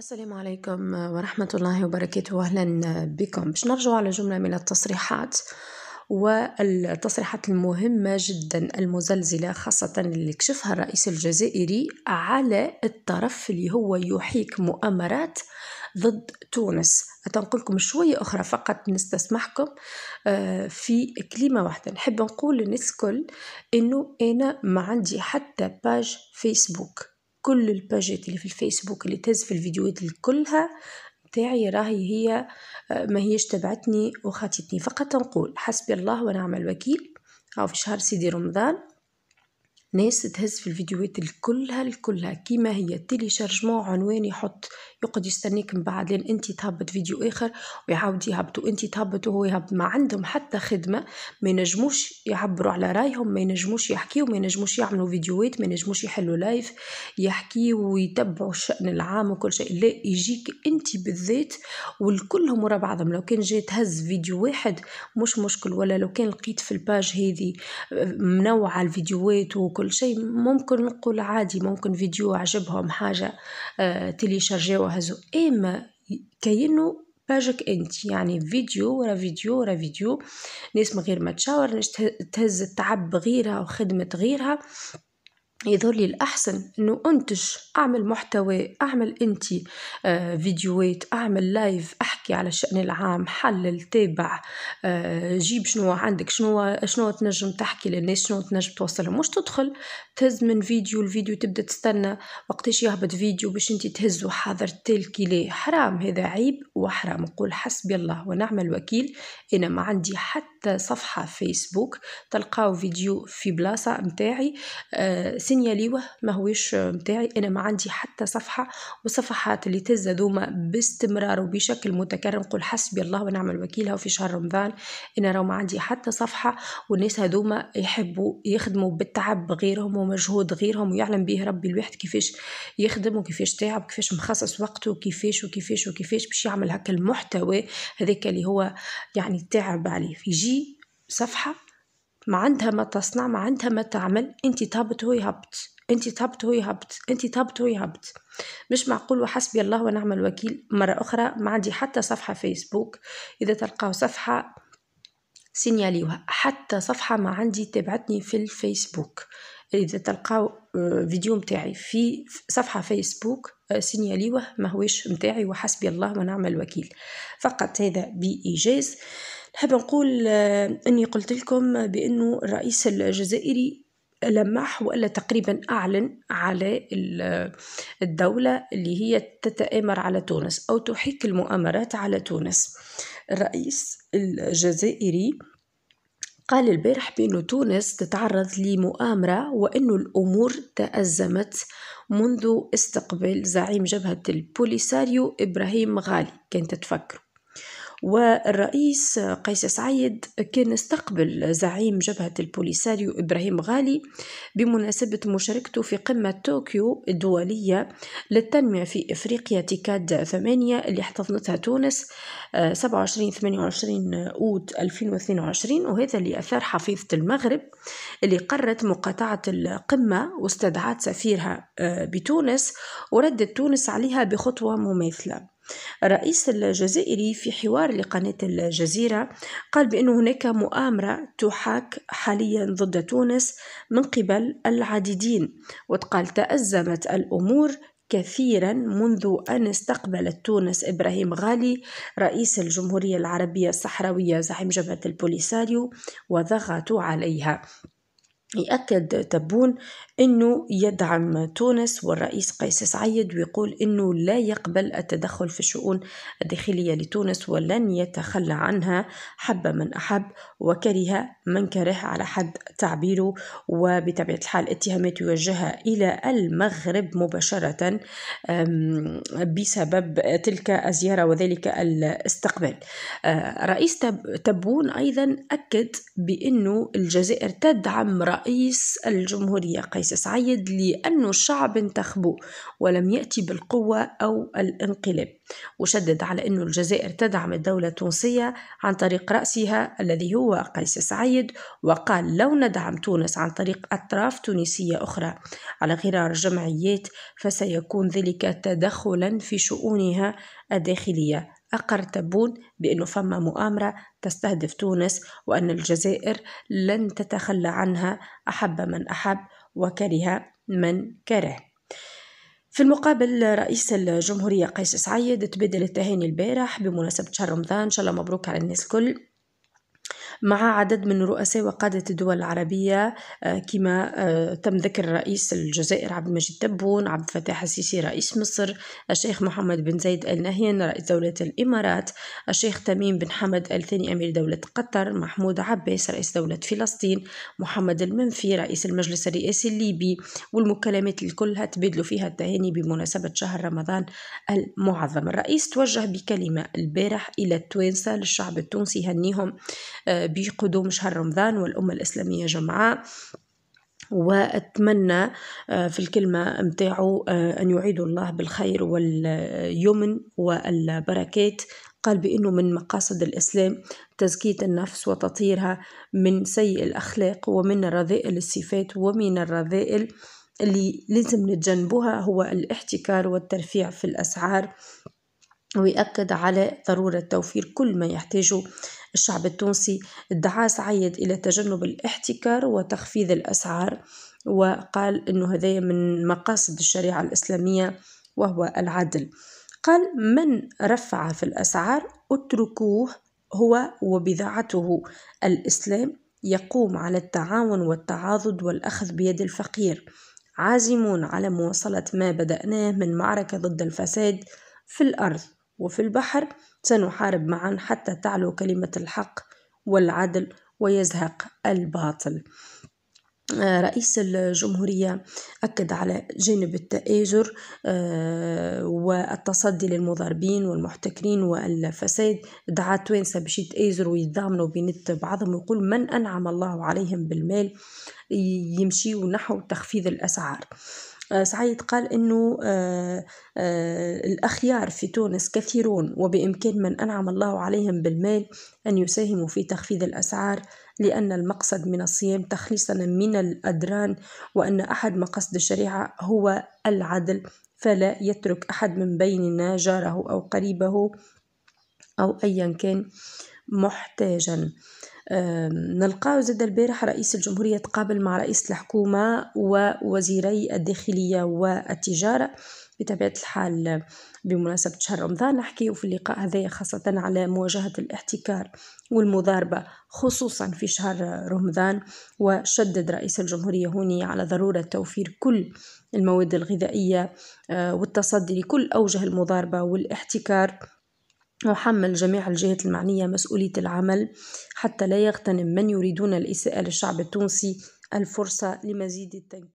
السلام عليكم ورحمة الله وبركاته أهلا بكم باش نرجع على جملة من التصريحات والتصريحات المهمة جدا المزلزلة خاصة اللي كشفها الرئيس الجزائري على الطرف اللي هو يحيك مؤامرات ضد تونس أتنقلكم شوية أخرى فقط نستسمحكم آه، في كلمة واحدة نحب نقول للناس كل إنه أنا ما عندي حتى باج فيسبوك كل الباجيت اللي في الفيسبوك اللي تهز في الفيديوهات اللي كلها تاعي راهي هي آه، ما هيش تبعتني وخاتتني فقط نقول حسبي الله ونعم الوكيل أو في شهر سيدي رمضان ناس تهز في الفيديوهات الكلها الكلها كيما هي تيلي شارجمون عنوان يحط يقعد يستنيك من بعد لين انت تهبط فيديو اخر ويعاود يهبط وانت تهبط وهو يهبط ما عندهم حتى خدمه ما ينجموش يعبروا على رايهم ما ينجموش يحكيو ما ينجموش يعملوا فيديوهات ما ينجموش يحلوا لايف يحكيو ويتبعوا الشان العام وكل شيء لا يجيك انت بالذات والكلهم ورا بعضهم لو كان جيت هز فيديو واحد مش مشكل ولا لو كان لقيت في الباج هذه آه، منوعه الفيديوهات وكل كل شيء ممكن نقول عادي ممكن فيديو عجبهم حاجة آه، تلي تيليشارجيو هزو إما كينو باجك انت يعني فيديو ورا فيديو ورا فيديو ناس من غير ما تشاور ناس تهز التعب غيرها وخدمة غيرها يظهر لي الأحسن أنه أنتج أعمل محتوى أعمل أنت آه، فيديوهات أعمل لايف أحكي على الشأن العام حلل تابع آه، جيب شنو عندك شنو شنو تنجم تحكي للناس شنو تنجم توصلهم مش تدخل تهز من فيديو الفيديو تبدا تستنى وقتاش يهبط فيديو باش أنت تهزو حاضر تلكي ليه حرام هذا عيب وحرام نقول حسبي الله ونعم الوكيل أنا ما عندي حتى صفحة فيسبوك تلقاو فيديو في بلاصة متاعي آه ما هوش متاعي انا ما عندي حتى صفحه وصفحات اللي تهز دوما باستمرار وبشكل متكرر نقول حسبي الله ونعم الوكيل في شهر رمضان انا راه ما عندي حتى صفحه والناس هذوما يحبوا يخدموا بالتعب غيرهم ومجهود غيرهم ويعلم به ربي الواحد كيفاش يخدم وكيفاش تعب كيفاش مخصص وقته وكيفاش وكيفاش وكيفاش باش يعمل هكا المحتوى هذاك اللي هو يعني تعب عليه يجي صفحة ما عندها ما تصنع ما عندها ما تعمل انت تهبط هو يهبط انت تهبط هو يهبط انت تهبط هو يهبط مش معقول وحسبي الله ونعم الوكيل مرة أخرى ما عندي حتى صفحة فيسبوك إذا تلقاو صفحة سينياليوها حتى صفحة ما عندي تبعتني في الفيسبوك اذا تلقاو آه، فيديو متاعي في صفحه فيسبوك آه، سينياليوه هوش متاعي وحسبي الله ونعم الوكيل فقط هذا بايجاز نحب نقول آه، اني قلت لكم بانه الرئيس الجزائري لمح ولا تقريبا أعلن على الدولة اللي هي تتآمر على تونس أو تحيك المؤامرات على تونس الرئيس الجزائري قال البارح بأن تونس تتعرض لمؤامرة وأن الأمور تأزمت منذ استقبال زعيم جبهة البوليساريو إبراهيم غالي كانت تفكروا والرئيس قيس سعيد كان استقبل زعيم جبهة البوليساريو إبراهيم غالي بمناسبة مشاركته في قمة طوكيو الدولية للتنمية في إفريقيا تيكاد ثمانية اللي احتضنتها تونس 27 آه، 28 أوت 2022 وهذا اللي أثار حفيظة المغرب اللي قررت مقاطعة القمة واستدعت سفيرها آه، بتونس وردت تونس عليها بخطوة مماثلة الرئيس الجزائري في حوار لقناة الجزيرة قال بأن هناك مؤامرة تحاك حاليا ضد تونس من قبل العديدين وتقال تأزمت الأمور كثيرا منذ أن استقبلت تونس إبراهيم غالي رئيس الجمهورية العربية الصحراوية زعيم جبهة البوليساريو وضغطوا عليها يأكد تبون أنه يدعم تونس والرئيس قيس سعيد ويقول أنه لا يقبل التدخل في الشؤون الداخلية لتونس ولن يتخلى عنها حب من أحب وكره من كره على حد تعبيره وبطبيعة الحال اتهامات يوجهها إلى المغرب مباشرة بسبب تلك الزيارة وذلك الاستقبال آه، رئيس تبون أيضا أكد بأنه الجزائر تدعم رأي رئيس الجمهورية قيس سعيد لأن الشعب انتخبه ولم يأتي بالقوة أو الانقلاب وشدد على أن الجزائر تدعم الدولة التونسية عن طريق رأسها الذي هو قيس سعيد وقال لو ندعم تونس عن طريق أطراف تونسية أخرى على غرار جمعيات فسيكون ذلك تدخلا في شؤونها الداخلية أقر تبون بأنه فما مؤامرة تستهدف تونس وأن الجزائر لن تتخلى عنها أحب من أحب وكره من كره في المقابل رئيس الجمهورية قيس سعيد تبادل التهاني البارح بمناسبة شهر رمضان إن شاء الله مبروك على الناس الكل مع عدد من رؤساء وقادة الدول العربية آه، كما آه، تم ذكر رئيس الجزائر عبد المجيد تبون عبد الفتاح السيسي رئيس مصر الشيخ محمد بن زايد آل نهيان رئيس دولة الإمارات الشيخ تميم بن حمد آل ثاني أمير دولة قطر محمود عباس رئيس دولة فلسطين محمد المنفي رئيس المجلس الرئاسي الليبي والمكالمات الكلها تبادلوا فيها التهاني بمناسبة شهر رمضان المعظم الرئيس توجه بكلمة البارح إلى التوانسة للشعب التونسي هنيهم آه، بقدوم شهر رمضان والأمة الإسلامية جمعاء وأتمنى آه، في الكلمة متاعو آه، أن يعيد الله بالخير واليمن والبركات قال بأنه من مقاصد الإسلام تزكية النفس وتطهيرها من سيء الأخلاق ومن رذائل الصفات ومن الرذائل اللي لازم نتجنبها هو الاحتكار والترفيع في الأسعار ويأكد على ضرورة توفير كل ما يحتاجه الشعب التونسي ادعى سعيد إلى تجنب الاحتكار وتخفيض الأسعار وقال أنه هذا من مقاصد الشريعة الإسلامية وهو العدل قال من رفع في الأسعار اتركوه هو وبذاعته الإسلام يقوم على التعاون والتعاضد والأخذ بيد الفقير عازمون على مواصلة ما بدأناه من معركة ضد الفساد في الأرض وفي البحر سنحارب معا حتى تعلو كلمة الحق والعدل ويزهق الباطل آه، رئيس الجمهورية أكد على جانب التآجر آه، والتصدي للمضاربين والمحتكرين والفساد دعا توانسة باش يتآجروا ويتضامنوا بنت بعضهم ويقول من أنعم الله عليهم بالمال يمشي نحو تخفيض الأسعار آه، سعيد قال أنه آه، آه، الأخيار في تونس كثيرون وبإمكان من أنعم الله عليهم بالمال أن يساهموا في تخفيض الأسعار لأن المقصد من الصيام تخليصنا من الأدران وأن أحد مقاصد الشريعة هو العدل فلا يترك أحد من بيننا جاره أو قريبه أو أيا كان محتاجا نلقاو زاد البارح رئيس الجمهورية تقابل مع رئيس الحكومة ووزيري الداخلية والتجارة بطبيعة الحال بمناسبة شهر رمضان نحكي في اللقاء هذا خاصة على مواجهة الاحتكار والمضاربة خصوصا في شهر رمضان وشدد رئيس الجمهورية هوني على ضرورة توفير كل المواد الغذائية آه، والتصدي لكل أوجه المضاربة والاحتكار وحمل جميع الجهات المعنية مسؤولية العمل حتى لا يغتنم من يريدون الإساءة للشعب التونسي الفرصة لمزيد التنكيل